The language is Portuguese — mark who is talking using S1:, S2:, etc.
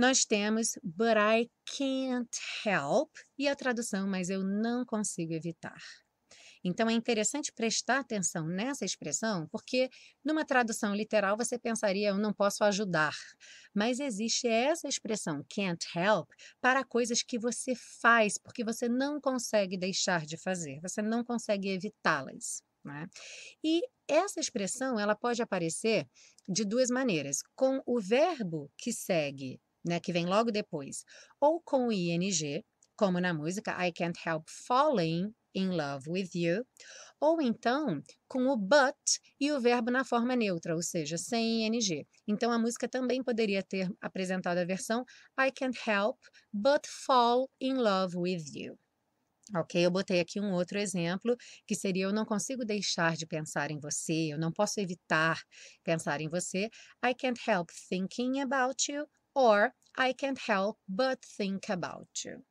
S1: nós temos But I can't help e a tradução Mas eu não consigo evitar. Então é interessante prestar atenção nessa expressão, porque numa tradução literal você pensaria eu não posso ajudar. Mas existe essa expressão can't help para coisas que você faz, porque você não consegue deixar de fazer, você não consegue evitá-las. Né? E essa expressão ela pode aparecer de duas maneiras, com o verbo que segue né, que vem logo depois, ou com o ing, como na música I Can't Help Falling in Love with You, ou então com o but e o verbo na forma neutra, ou seja, sem ing. Então a música também poderia ter apresentado a versão I Can't Help But Fall in Love with You. Ok, eu botei aqui um outro exemplo que seria eu não consigo deixar de pensar em você, eu não posso evitar pensar em você. I can't help thinking about you or I can't help but think about you.